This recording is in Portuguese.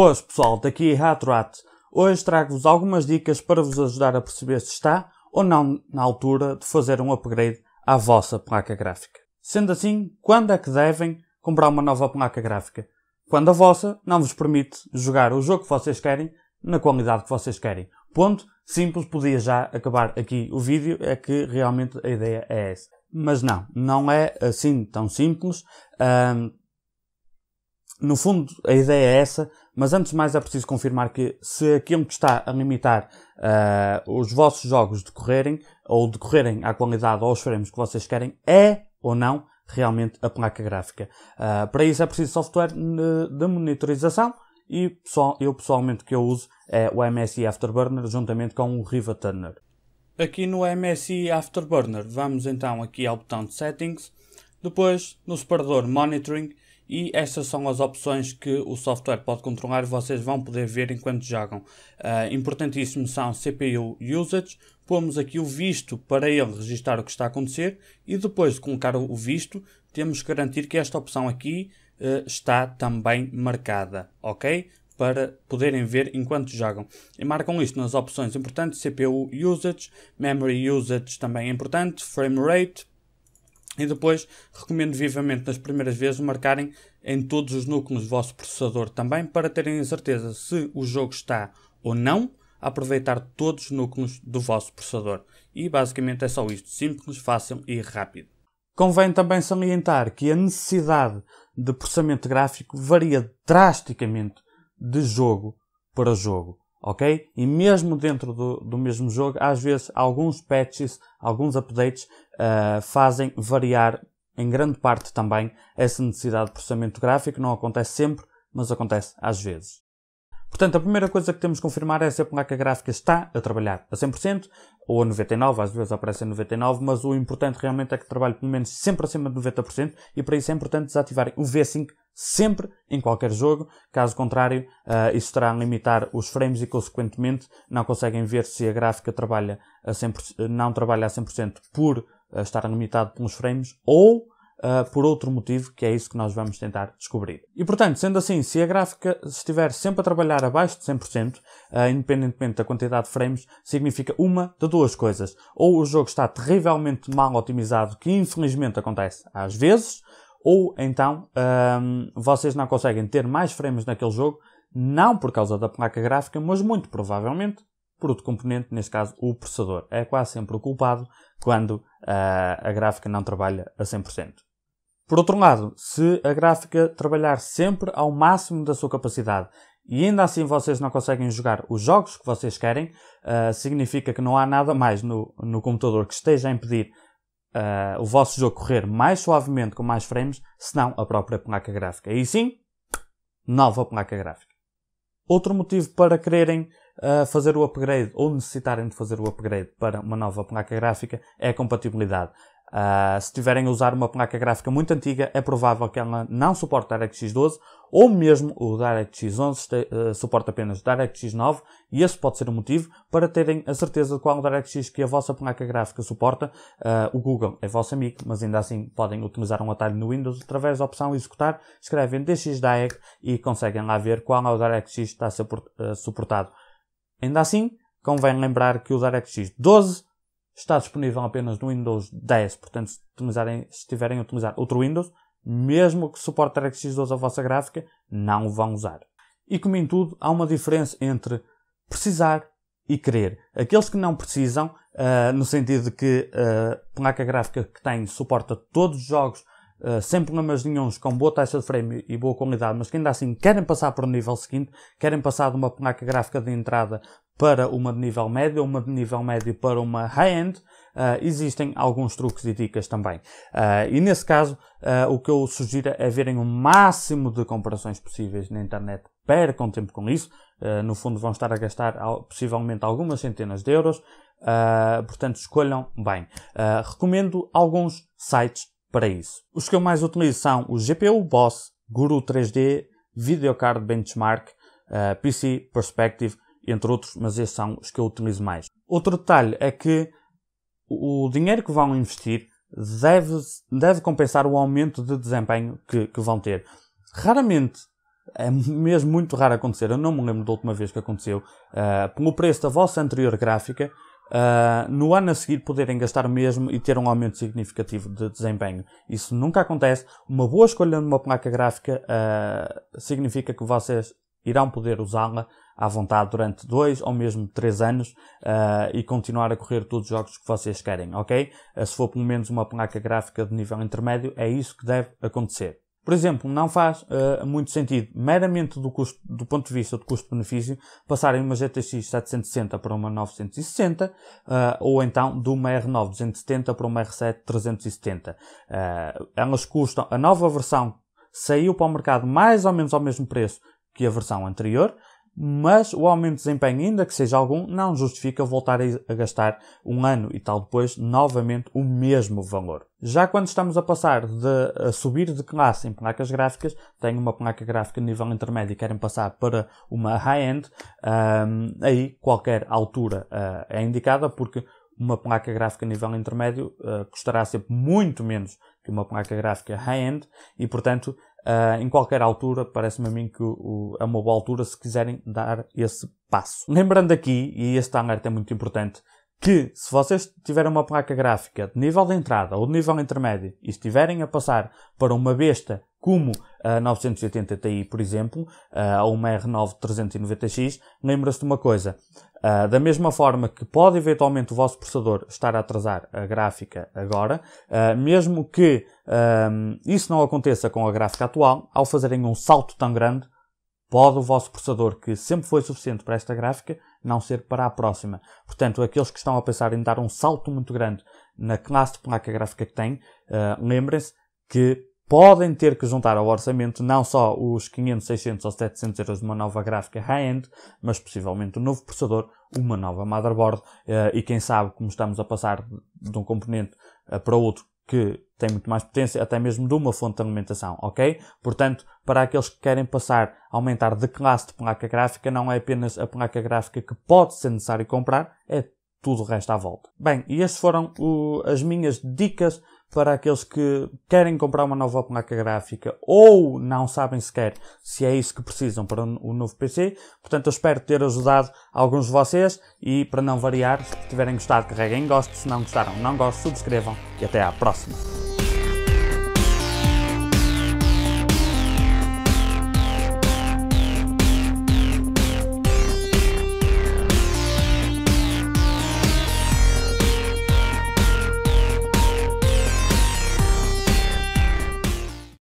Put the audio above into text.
Boas pessoal, daqui é Ratrat. Hoje trago-vos algumas dicas para vos ajudar a perceber se está ou não na altura de fazer um upgrade à vossa placa gráfica. Sendo assim, quando é que devem comprar uma nova placa gráfica? Quando a vossa não vos permite jogar o jogo que vocês querem na qualidade que vocês querem. Ponto simples, podia já acabar aqui o vídeo, é que realmente a ideia é essa. Mas não, não é assim tão simples. Um, no fundo, a ideia é essa, mas antes de mais é preciso confirmar que se aquilo que está a limitar uh, os vossos jogos decorrerem, ou decorrerem à qualidade ou aos frames que vocês querem, é ou não realmente a placa gráfica. Uh, para isso é preciso software eh, de monitorização e pessoal, eu pessoalmente que eu uso é o MSI Afterburner juntamente com o Riva Turner. Aqui no MSI Afterburner vamos então aqui ao botão de Settings, depois no separador Monitoring e estas são as opções que o software pode controlar e vocês vão poder ver enquanto jogam. Uh, importantíssimo são CPU Usage, pomos aqui o visto para ele registar o que está a acontecer e depois de colocar o visto temos que garantir que esta opção aqui uh, está também marcada, ok? Para poderem ver enquanto jogam. E marcam isto nas opções importantes, CPU Usage, Memory Usage também é importante, Frame Rate, e depois recomendo vivamente nas primeiras vezes marcarem em todos os núcleos do vosso processador também para terem a certeza se o jogo está ou não a aproveitar todos os núcleos do vosso processador. E basicamente é só isto, simples, fácil e rápido. Convém também salientar que a necessidade de processamento gráfico varia drasticamente de jogo para jogo ok? E mesmo dentro do, do mesmo jogo, às vezes alguns patches, alguns updates uh, fazem variar em grande parte também essa necessidade de processamento gráfico. Não acontece sempre, mas acontece às vezes. Portanto, a primeira coisa que temos que confirmar é se a placa gráfica está a trabalhar a 100% ou a 99%, às vezes aparece a 99%, mas o importante realmente é que trabalhe pelo menos sempre acima de 90% e para isso é importante desativar o V-Sync sempre em qualquer jogo, caso contrário uh, isso terá a limitar os frames e consequentemente não conseguem ver se a gráfica trabalha a 100%, não trabalha a 100% por uh, estar limitado pelos frames ou uh, por outro motivo, que é isso que nós vamos tentar descobrir. E portanto, sendo assim, se a gráfica estiver sempre a trabalhar abaixo de 100%, uh, ah, independentemente da quantidade de frames, significa uma de duas coisas. Ou o jogo está terrivelmente mal otimizado, que infelizmente acontece às vezes, ou então um, ah, vocês não conseguem ter mais frames naquele jogo, não por causa da placa gráfica, mas muito provavelmente por outro componente, neste caso o processador. É quase sempre o culpado quando uh, a gráfica não trabalha a 100%. Por outro lado, se a gráfica trabalhar sempre ao máximo da sua capacidade e ainda assim vocês não conseguem jogar os jogos que vocês querem, uh, significa que não há nada mais no, no computador que esteja a impedir uh, o vosso jogo correr mais suavemente com mais frames, senão a própria placa gráfica. E sim, nova placa gráfica. Outro motivo para quererem fazer o upgrade ou necessitarem de fazer o upgrade para uma nova placa gráfica é a compatibilidade. Uh, se tiverem a usar uma placa gráfica muito antiga, é provável que ela não suporte DirectX 12 ou mesmo o DirectX 11 uh, ah, suporta apenas DirectX 9 e esse pode ser o motivo para terem a certeza de qual DirectX que a vossa placa gráfica suporta. Uh, o Google é vosso amigo, mas ainda assim podem utilizar um atalho no Windows através da opção executar, escrevem DXDAEC e conseguem lá ver qual é o DirectX que está a ser suportado. Ainda assim, convém lembrar que o DirectX 12 está disponível apenas no Windows 10, portanto, se, utilizarem, se tiverem a utilizar outro Windows, mesmo que suporte DirectX 12 a vossa gráfica, não o vão usar. E como em tudo, há uma diferença entre precisar e querer. Aqueles que não precisam, uh, no sentido de que uh, a placa gráfica que têm suporta todos os jogos Uh, eh, sem problemas nenhums, com boa taxa de frame e boa qualidade, mas que ainda assim querem passar para o nível seguinte, querem passar de uma placa gráfica de entrada para uma de nível médio, uma de nível médio para uma high-end, uh, existem alguns truques e dicas também. Uh, e nesse caso, o que eu sugiro é verem o máximo de comparações possíveis na internet. Percam tempo com isso. no fundo, vão estar a gastar possivelmente algumas centenas de euros. portanto, escolham bem. recomendo alguns sites para isso. Os que eu mais utilizo são o GPU Boss, Guru 3D, Videocard Benchmark, uh, eh, PC Perspective, entre outros, mas estes são os que eu utilizo mais. Outro detalhe é que o dinheiro que vão investir deve, deve compensar o aumento de desempenho que, que vão ter. Raramente, é mesmo muito raro acontecer, eu não me lembro da última vez que aconteceu, uh, pelo preço da vossa anterior gráfica, uh, no ano a seguir poderem gastar o mesmo e ter um aumento significativo de desempenho. Isso nunca acontece. Uma boa escolha de uma placa gráfica uh, significa que vocês irão poder usá-la à vontade durante dois ou mesmo três anos uh, e continuar a correr todos os jogos que vocês querem, ok? Uh, se for pelo menos uma placa gráfica de nível intermédio, é isso que deve acontecer. Por exemplo, não faz uh, muito sentido, meramente do, custo, do ponto de vista do custo-benefício, passarem uma GTX 760 para uma 960 uh, eh, ou então de uma R9 270 para uma R7 370. Uh, elas custam, a nova versão saiu para o mercado mais ou menos ao mesmo preço que a versão anterior, mas o aumento de desempenho, ainda que seja algum, não justifica voltar a gastar um ano e tal depois novamente o mesmo valor. Já quando estamos a passar de a subir de classe em placas gráficas, tenho uma placa gráfica nível intermédio e querem passar para uma high-end, um, aí qualquer altura uh, é indicada porque uma placa gráfica nível intermédio uh, custará sempre muito menos que uma placa gráfica high-end e, portanto, Uh, em qualquer altura, parece-me a mim que o, o, é uma boa altura se quiserem dar esse passo. Lembrando aqui, e este alerta é muito importante, que se vocês tiverem uma placa gráfica de nível de entrada ou de nível intermédio e estiverem a passar para uma besta como a 980 Ti, por exemplo, ou uma R9 390X, lembra-se de uma coisa. da mesma forma que pode eventualmente o vosso processador estar a atrasar a gráfica agora, mesmo que isso não aconteça com a gráfica atual, ao fazerem um salto tão grande, pode o vosso processador, que sempre foi suficiente para esta gráfica, não ser para a próxima. Portanto, aqueles que estão a pensar em dar um salto muito grande na classe de placa gráfica que têm, lembrem-se que podem ter que juntar ao orçamento não só os 500, 600 ou 700 euros de uma nova gráfica high-end, mas possivelmente um novo processador, uma nova motherboard eh, e quem sabe como estamos a passar de um componente eh, para outro que tem muito mais potência, até mesmo de uma fonte de alimentação, ok? Portanto, para aqueles que querem passar a aumentar de classe de placa gráfica, não é apenas a placa gráfica que pode ser necessário comprar, é tudo o resto à volta. Bem, e estas foram o, as minhas dicas para aqueles que querem comprar uma nova placa gráfica ou não sabem sequer se é isso que precisam para o novo PC. Portanto, eu espero ter ajudado alguns de vocês e, para não variar, se tiverem gostado, carreguem gosto, se não gostaram, não gosto, subscrevam e até à próxima.